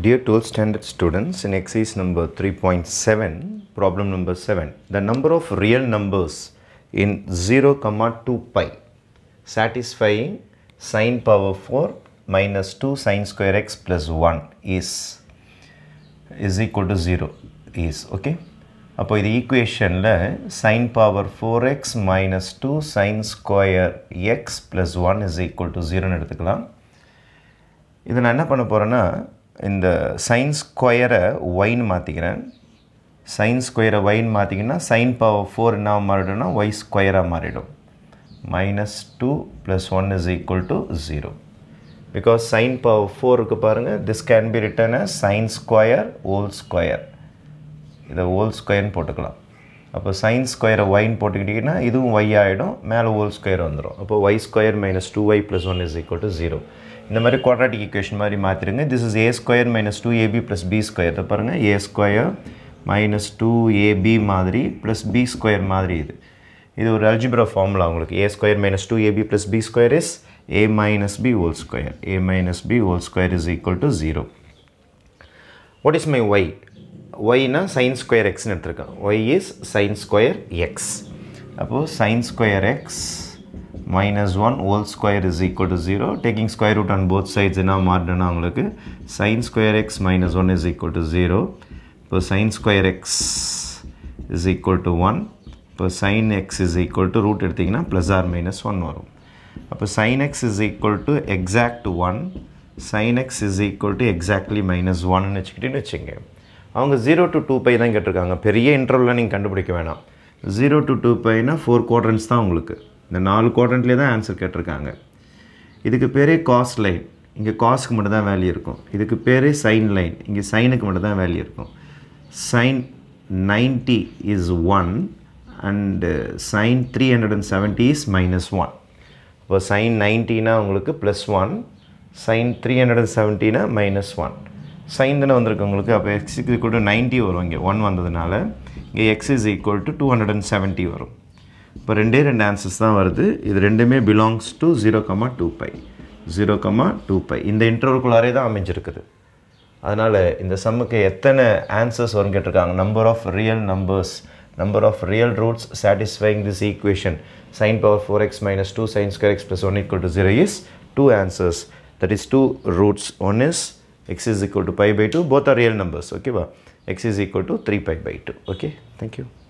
Dear 12th standard students, in exercise number 3.7, problem number 7, the number of real numbers in 0, 2 pi satisfying sine power 4 minus 2 sine square x plus 1 is is equal to 0 is okay. அப்போ இது ஈக்குவேஷனில் sine power four x minus two sine square x plus one is equal to ஜீரோன்னு எடுத்துக்கலாம் நான் என்ன பண்ண போகிறேன்னா இந்த சைன் ஸ்கொயரை ஒயின் மாற்றிக்கிறேன் சைன் ஸ்கொயரை ஒயின் மாற்றிங்கன்னா சைன் பவர் ஃபோர் என்ன மாறிடும்னா ஒய் ஸ்கொயராக மாறிடும் minus two plus one is equal to zero because sine power ஃபோருக்கு பாருங்கள் this can be written a sine square whole square இதை ஓல் ஸ்கொயர்னு போட்டுக்கலாம் அப்போ சைன் ஸ்கொயரை ஒயின் போட்டுக்கிட்டிங்கன்னா இதுவும் ஒய் ஆகிடும் மேலே ஓல் ஸ்கொயர் வந்துடும் அப்போ y square minus two y plus one is equal to zero இந்த மாதிரி குவாட்ராட்டிக் ஈக்குவேஷன் மாதிரி மாற்றிடுங்க this is a square minus two ab plus b square பாருங்கள் a square minus two ab மாதிரி ப்ளஸ் பி ஸ்கொயர் மாதிரி இது இது ஒரு அல்ஜிப்ரா ஃபார்முலா உங்களுக்கு a square minus two ab plus b square is a minus b whole square a minus b whole square is equal to zero what is my y ஒய்னா sine square எக்ஸ்னு எடுத்துருக்கேன் y is sine square x அப்போது sine square x minus 1 whole square is equal to 0. Taking square root on both sides என்ன மாற்றினா உங்களுக்கு sin square x minus 1 is equal to 0. இப்போ sin square x is equal to 1. இப்போ sin x is equal to root எடுத்திங்கன்னா plus or minus 1 வரும். அப்போ sin x is equal to exact 1. sin x is equal to exactly minus 1 வச்சுக்கிட்டு வச்சுங்க அவங்க 0 to 2 by தான் கேட்டிருக்காங்க பெரிய இன்டர்வலில் நீங்கள் கண்டுபிடிக்க வேணாம் 0 to 2 பைனா 4 குவாட்ரன்ஸ் தான் உங்களுக்கு இந்த நாலு கோட்டன்ட்லேயே தான் ஆன்சர் கேட்டிருக்காங்க இதுக்கு பேரே காஸ்ட் லைன் இங்கே காஸ்க்கு மட்டும் தான் வேல்யூ இருக்கும் இதுக்கு பேரே சைன் லைன் இங்கே சைனுக்கு மட்டும் தான் வேல்யூ இருக்கும் sine ninety is one and sine three hundred and seventy is minus one இப்போ சைன் நைன்டினா உங்களுக்கு plus one sine three hundred and செவன்ட்டினா மைனஸ் ஒன் சைன் தானே வந்திருக்கு உங்களுக்கு அப்போ எக்ஸ் ஈக்குவல் டு நைன்ட்டி வரும் இங்கே ஒன் வந்ததுனால இங்கே x is equal to two hundred and seventy வரும் இப்போ ரெண்டே ரெண்டு ஆன்சர்ஸ் தான் வருது இது ரெண்டுமே belongs to zero comma two pi zero comma two pi இந்த இன்டர்வல்குள்ளாரே தான் அமைஞ்சிருக்குது அதனால் இந்த சம்முக்கு எத்தனை ஆன்சர்ஸ் வரும் கேட்டிருக்காங்க number of real numbers number of real roots satisfying this equation sine power four x minus two sine square x plus one equal to zero is two answers that is two roots one is x is equal to pi by two both are real numbers ஓகேவா x is is to three pi by two okay okay